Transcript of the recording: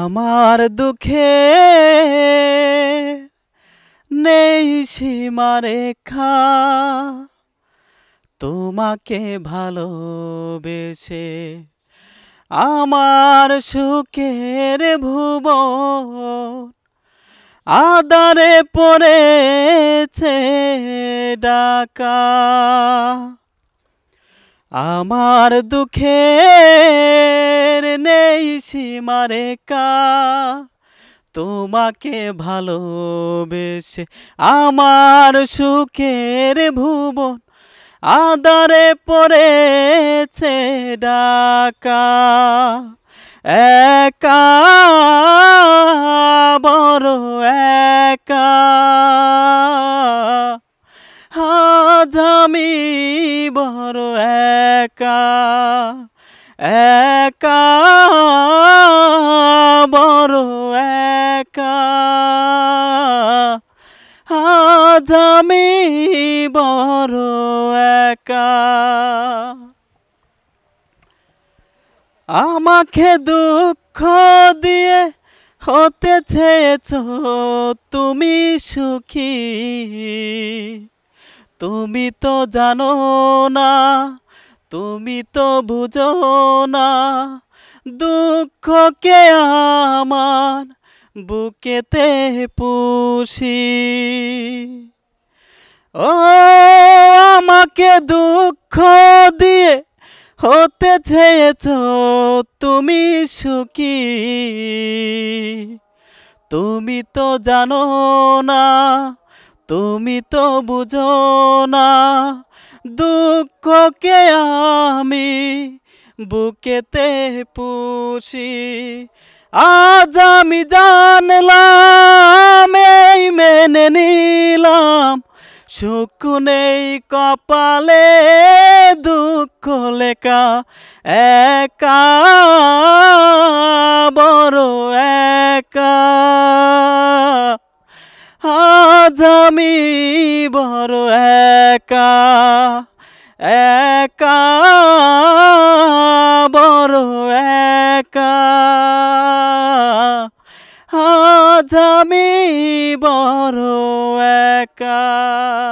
আমার দুঃখে নেই খা তোমাকে ভালোবেসে আমার সুখের ভুব আদারে পড়েছে ডাকা আমার দুঃখের মারে কা তোমাকে ভালোবেসে আমার সুখের ভুবন আদারে পড়েছে ডাকা একা বড় একা হাজামি বড় একা এক বড় একা আজ আমি বড় একা আমাকে দুঃখ দিয়ে হতে চেয়েছ তুমি সুখী তুমি তো জানো না তুমি তো বুঝো না দুঃখকে আমার বুকেতে পুষি ও আমাকে দুঃখ দিয়ে হতে চেয়েছ তুমি সুখী তুমি তো জানো না তুমি তো বুঝো না দুঃখকে আমি বুকেতে পুষি আজ আমি জানলাম এই মেনে নিলাম সুখ নেই কপালে দুঃখ লেখা একা বড় একা আজ আমি বড় একা একা বড় একা আজ আমি বড় একা